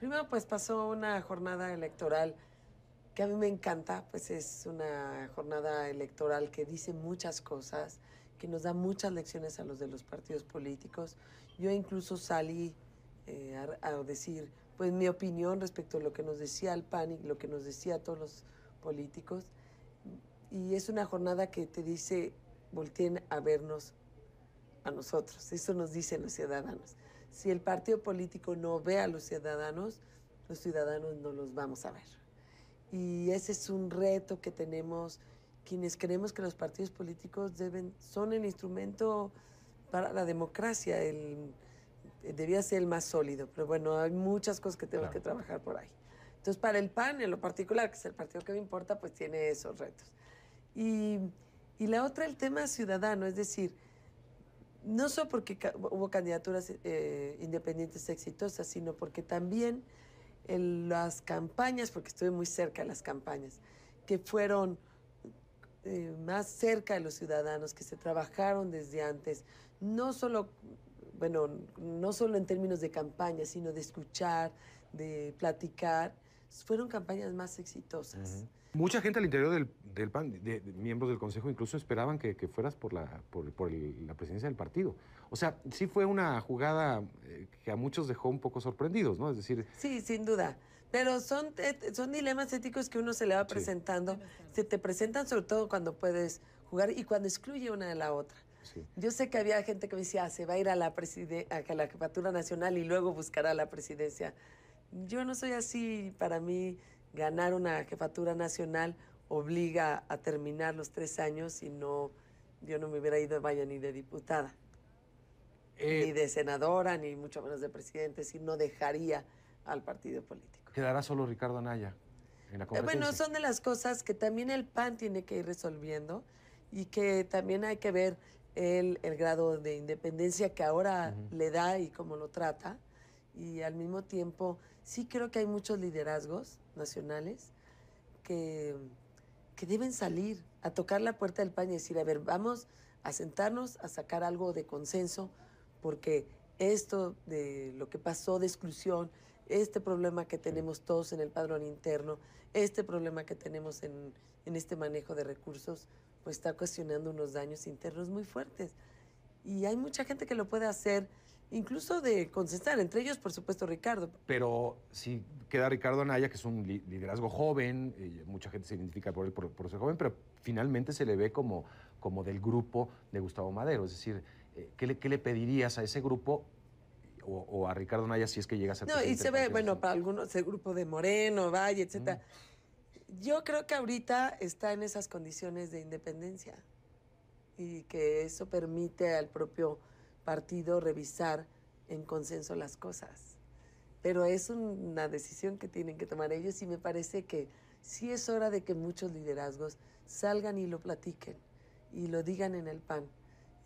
Primero, pues pasó una jornada electoral que a mí me encanta, pues es una jornada electoral que dice muchas cosas, que nos da muchas lecciones a los de los partidos políticos. Yo incluso salí eh, a, decir, pues mi opinión respecto a lo que nos decía el PAN lo que nos decía a todos los políticos. Y es una jornada que te dice, volteen a vernos a nosotros. Eso nos dicen los ciudadanos. Si el partido político no ve a los ciudadanos, los ciudadanos no los vamos a ver. Y ese es un reto que tenemos quienes creemos que los partidos políticos deben, son el instrumento para la democracia, el, debía ser el más sólido, pero bueno, hay muchas cosas que tenemos que trabajar por ahí. Entonces, para el PAN, en lo particular, que es el partido que me importa, pues tiene esos retos. Y, y la otra, el tema ciudadano, es decir, no solo porque hubo candidaturas eh, independientes exitosas, sino porque también en las campañas, porque estuve muy cerca de las campañas, que fueron eh, más cerca de los ciudadanos, que se trabajaron desde antes, no solo, bueno, no solo en términos de campaña, sino de escuchar, de platicar, fueron campañas más exitosas. Mucha gente al interior del, PAN, de, miembros del Consejo, incluso esperaban que, fueras por, la, por, la presidencia del partido. O sea, sí fue una jugada eh, que a muchos dejó un poco sorprendidos, ¿no? Es decir... Sí, sin duda. Pero son, eh, son dilemas éticos que uno se le va presentando. Se te presentan sobre todo cuando puedes jugar y cuando excluye una de la otra. Yo sé que había gente que me decía, ah, se va a ir a la, a la jefatura nacional y luego buscará la presidencia. Yo no soy así, para mí ganar una jefatura nacional obliga a terminar los tres años y no, yo no me hubiera ido, vaya, ni de diputada, ni eh, de senadora, ni mucho menos de presidente, si no dejaría al partido político. ¿Quedará solo Ricardo Anaya en la eh, bueno, son de las cosas que también el PAN tiene que ir resolviendo y que también hay que ver el, grado de independencia que ahora le da y cómo lo trata y al mismo tiempo sí creo que hay muchos liderazgos nacionales que, que deben salir a tocar la puerta del paño y decir, a ver, vamos a sentarnos a sacar algo de consenso porque esto de lo que pasó de exclusión, este problema que tenemos todos en el padrón interno, este problema que tenemos en, en este manejo de recursos, pues está ocasionando unos daños internos muy fuertes. Y hay mucha gente que lo puede hacer incluso de contestar, entre ellos, por supuesto, Ricardo. Pero sí queda Ricardo Anaya, que es un liderazgo joven, mucha gente se identifica por él por, ser joven, pero finalmente se le ve como, como del grupo de Gustavo Madero. Es decir, eh, ¿qué le, pedirías a ese grupo? O, a Ricardo Anaya si es que llegas a ser No, y se ve, bueno, para algunos, el grupo de Moreno, Valle, etcétera. Mm. Yo creo que ahorita está en esas condiciones de independencia y que eso permite al propio partido revisar en consenso las cosas. Pero es una decisión que tienen que tomar ellos y me parece que sí es hora de que muchos liderazgos salgan y lo platiquen y lo digan en el PAN.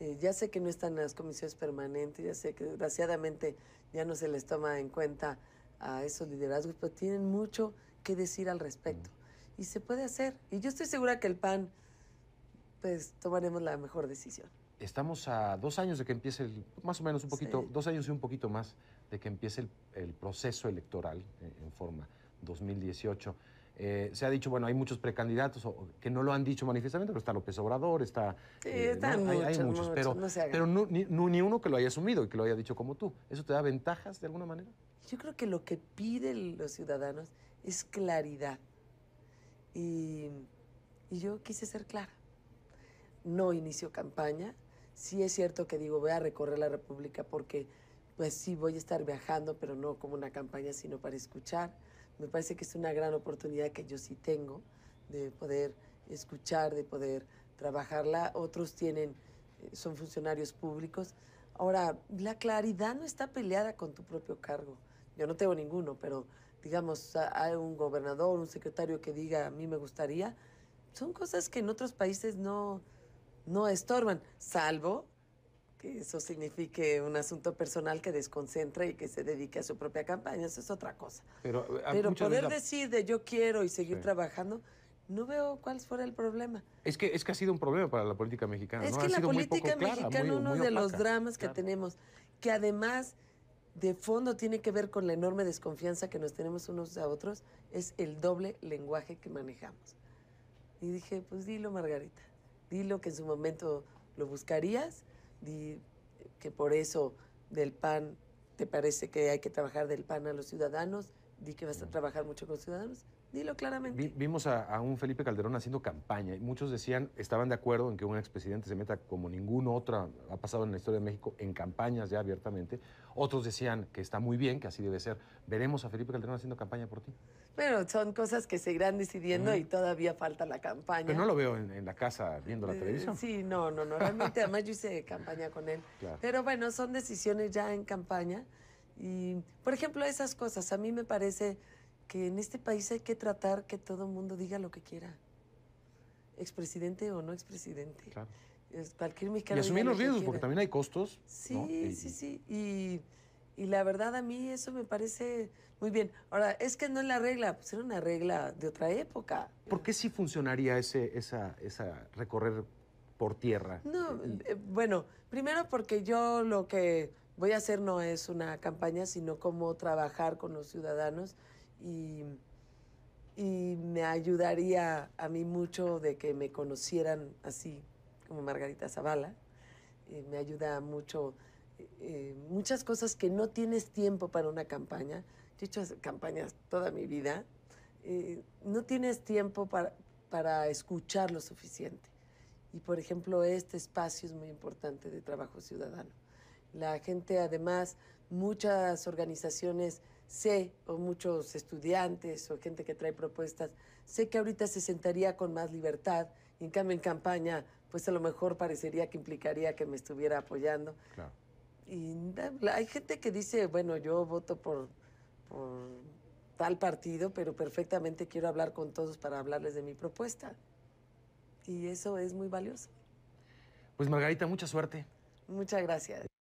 Eh, ya sé que no están las comisiones permanentes, ya sé que desgraciadamente ya no se les toma en cuenta a esos liderazgos, pero tienen mucho que decir al respecto. Y se puede hacer. Y yo estoy segura que el PAN, pues tomaremos la mejor decisión estamos a dos años de que empiece, el, más o menos un poquito, dos años y un poquito más de que empiece el, proceso electoral eh, en, forma, 2018. Eh, se ha dicho, bueno, hay muchos precandidatos o, que no lo han dicho manifestamente, pero está López Obrador, está... Eh, sí, hay, muchos, pero, no pero no, ni, uno que lo haya asumido y que lo haya dicho como tú. ¿Eso te da ventajas de alguna manera? Yo creo que lo que piden los ciudadanos es claridad. Y, y yo quise ser clara. No inició campaña, sí es cierto que digo, voy a recorrer la República porque pues sí voy a estar viajando, pero no como una campaña, sino para escuchar. Me parece que es una gran oportunidad que yo sí tengo de poder escuchar, de poder trabajarla. Otros tienen, eh, son funcionarios públicos. Ahora, la claridad no está peleada con tu propio cargo. Yo no tengo ninguno, pero digamos, hay un gobernador, un secretario que diga, a mí me gustaría. Son cosas que en otros países no, no estorban, salvo que eso signifique un asunto personal que desconcentra y que se dedique a su propia campaña, eso es otra cosa. Pero, eh, poder decir de yo quiero y seguir trabajando, no veo cuál fuera el problema. Es que, es que ha sido un problema para la política mexicana. Es que la política mexicana, uno de los dramas que tenemos, que además de fondo tiene que ver con la enorme desconfianza que nos tenemos unos a otros, es el doble lenguaje que manejamos. Y dije, pues dilo, Margarita. Dilo que en su momento lo buscarías, di que por eso del pan te parece que hay que trabajar del pan a los ciudadanos, di que vas a trabajar mucho con los ciudadanos, Dilo claramente. vimos a, un Felipe Calderón haciendo campaña y muchos decían, estaban de acuerdo en que un expresidente se meta como ningún otro ha pasado en la historia de México en campañas ya abiertamente. Otros decían que está muy bien, que así debe ser. Veremos a Felipe Calderón haciendo campaña por ti. Bueno, son cosas que se irán decidiendo y todavía falta la campaña. Pero no lo veo en, la casa viendo la eh, televisión. Sí, no, no, no. Realmente, además yo hice campaña con él. Pero bueno, son decisiones ya en campaña. Y, por ejemplo, esas cosas. A mí me parece que en este país hay que tratar que todo el mundo diga lo que quiera, expresidente o no expresidente. Y asumir los riesgos, porque también hay costos. Sí, sí, sí, Y, la verdad a mí eso me parece muy bien. Ahora, es que no es la regla, pues era una regla de otra época. ¿Por qué sí funcionaría ese, esa, esa recorrer por tierra? No, eh, bueno, primero porque yo lo que voy a hacer no es una campaña, sino cómo trabajar con los ciudadanos y, y me ayudaría a mí mucho de que me conocieran así como Margarita Zavala. Eh, me ayuda mucho eh, eh, muchas cosas que no tienes tiempo para una campaña. Yo he hecho campañas toda mi vida. no tienes tiempo para, para escuchar lo suficiente. Y por ejemplo, este espacio es muy importante de trabajo ciudadano. La gente, además, muchas organizaciones sé, o muchos estudiantes o gente que trae propuestas, sé que ahorita se sentaría con más libertad, y en cambio en campaña, pues a lo mejor parecería que implicaría que me estuviera apoyando. Claro. Y hay gente que dice, bueno, yo voto por, por tal partido, pero perfectamente quiero hablar con todos para hablarles de mi propuesta. Y eso es muy valioso. Pues Margarita, mucha suerte. Muchas gracias.